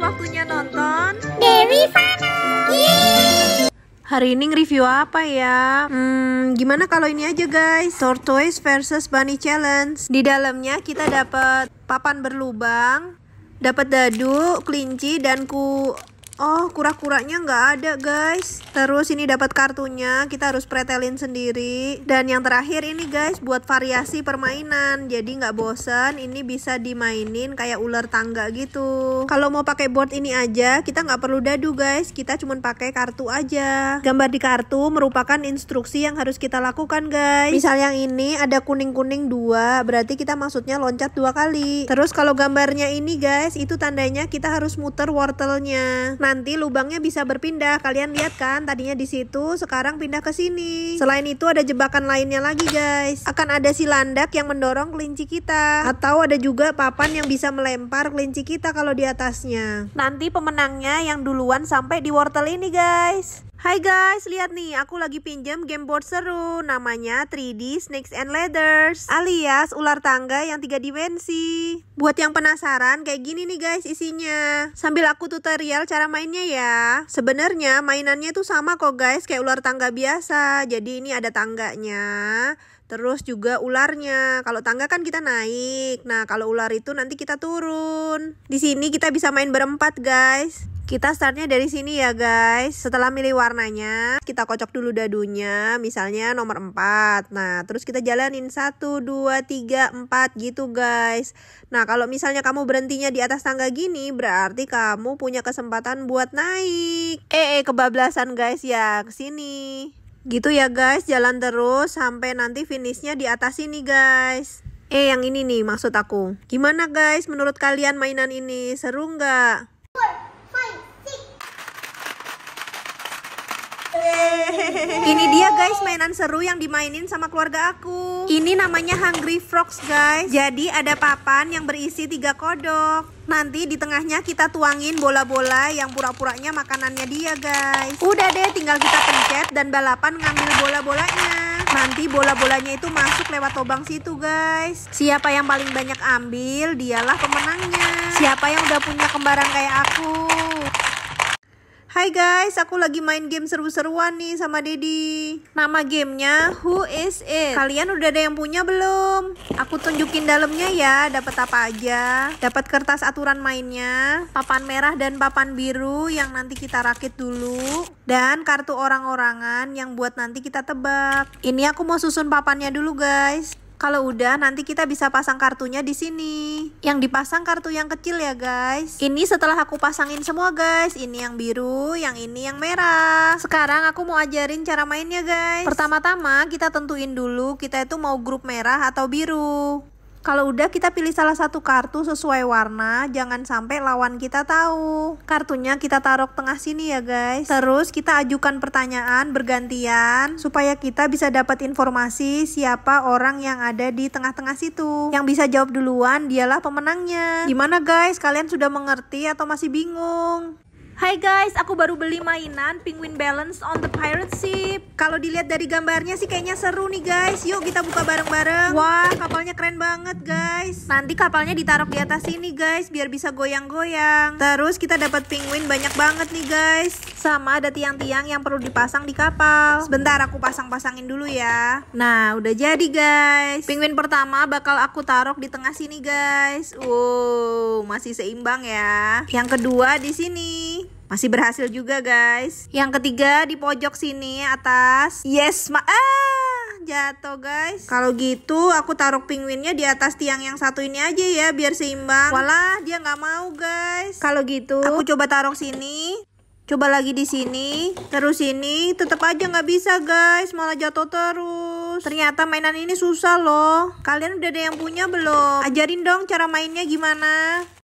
waktunya nonton Dewi Fana. Hari ini review apa ya? Hmm, gimana kalau ini aja guys? Tortoise versus Bunny Challenge. Di dalamnya kita dapat papan berlubang, dapat dadu, kelinci dan ku Oh, kura-kuranya nggak ada, guys. Terus ini dapat kartunya, kita harus pretelin sendiri. Dan yang terakhir ini, guys, buat variasi permainan. Jadi nggak bosen, ini bisa dimainin kayak ular tangga gitu. Kalau mau pakai board ini aja, kita nggak perlu dadu, guys. Kita cuma pakai kartu aja. Gambar di kartu merupakan instruksi yang harus kita lakukan, guys. Misal yang ini ada kuning-kuning dua, berarti kita maksudnya loncat dua kali. Terus kalau gambarnya ini, guys, itu tandanya kita harus muter wortelnya. Nah, nanti lubangnya bisa berpindah. Kalian lihat kan, tadinya di situ, sekarang pindah ke sini. Selain itu ada jebakan lainnya lagi guys. Akan ada si landak yang mendorong kelinci kita. Atau ada juga papan yang bisa melempar kelinci kita kalau di atasnya. Nanti pemenangnya yang duluan sampai di wortel ini guys. Hai guys, lihat nih, aku lagi pinjam game board seru namanya 3D Snakes and Ladders alias ular tangga yang tiga dimensi. Buat yang penasaran, kayak gini nih guys isinya. Sambil aku tutorial cara mainnya ya. Sebenarnya mainannya tuh sama kok guys, kayak ular tangga biasa. Jadi ini ada tangganya, terus juga ularnya. Kalau tangga kan kita naik. Nah, kalau ular itu nanti kita turun. Di sini kita bisa main berempat, guys. Kita startnya dari sini ya guys. Setelah milih warnanya, kita kocok dulu dadunya, misalnya nomor 4. Nah, terus kita jalanin 1, 2, 3, 4 gitu guys. Nah, kalau misalnya kamu berhentinya di atas tangga gini, berarti kamu punya kesempatan buat naik. Eh, eh kebablasan guys ya, ke sini. Gitu ya guys, jalan terus sampai nanti finishnya di atas sini guys. Eh, yang ini nih maksud aku. Gimana guys, menurut kalian mainan ini seru nggak? Ini dia guys mainan seru yang dimainin sama keluarga aku. Ini namanya Hungry Frogs guys. Jadi ada papan yang berisi tiga kodok. Nanti di tengahnya kita tuangin bola-bola yang pura-puranya makanannya dia guys. Udah deh tinggal kita pencet dan balapan ngambil bola-bolanya. Nanti bola-bolanya itu masuk lewat lubang situ guys. Siapa yang paling banyak ambil dialah pemenangnya. Siapa yang udah punya kembaran kayak aku guys, aku lagi main game seru-seruan nih sama Dedi. Nama gamenya Who Is It? Kalian udah ada yang punya belum? Aku tunjukin dalamnya ya, dapat apa aja. Dapat kertas aturan mainnya, papan merah dan papan biru yang nanti kita rakit dulu, dan kartu orang-orangan yang buat nanti kita tebak. Ini aku mau susun papannya dulu guys. Kalau udah nanti kita bisa pasang kartunya di sini. Yang dipasang kartu yang kecil ya guys. Ini setelah aku pasangin semua guys. Ini yang biru, yang ini yang merah. Sekarang aku mau ajarin cara mainnya guys. Pertama-tama kita tentuin dulu kita itu mau grup merah atau biru. Kalau udah kita pilih salah satu kartu sesuai warna, jangan sampai lawan kita tahu. Kartunya kita taruh tengah sini ya guys. Terus kita ajukan pertanyaan bergantian supaya kita bisa dapat informasi siapa orang yang ada di tengah-tengah situ. Yang bisa jawab duluan dialah pemenangnya. Gimana guys, kalian sudah mengerti atau masih bingung? Hai guys, aku baru beli mainan Penguin Balance on the Pirate Ship. Kalau dilihat dari gambarnya sih kayaknya seru nih guys. Yuk kita buka bareng-bareng. Wah, kapalnya keren banget guys. Nanti kapalnya ditaruh di atas sini guys, biar bisa goyang-goyang. Terus kita dapat penguin banyak banget nih guys. Sama ada tiang-tiang yang perlu dipasang di kapal. Sebentar aku pasang-pasangin dulu ya. Nah, udah jadi guys. Penguin pertama bakal aku taruh di tengah sini guys. Wow, masih seimbang ya. Yang kedua di sini. Masih berhasil juga guys. Yang ketiga di pojok sini atas. Yes, ma ah jatuh guys. Kalau gitu aku taruh penguinnya di atas tiang yang satu ini aja ya biar seimbang. Walah dia nggak mau guys. Kalau gitu aku coba taruh sini coba lagi di sini terus ini tetap aja nggak bisa guys malah jatuh terus ternyata mainan ini susah loh kalian udah ada yang punya belum ajarin dong cara mainnya gimana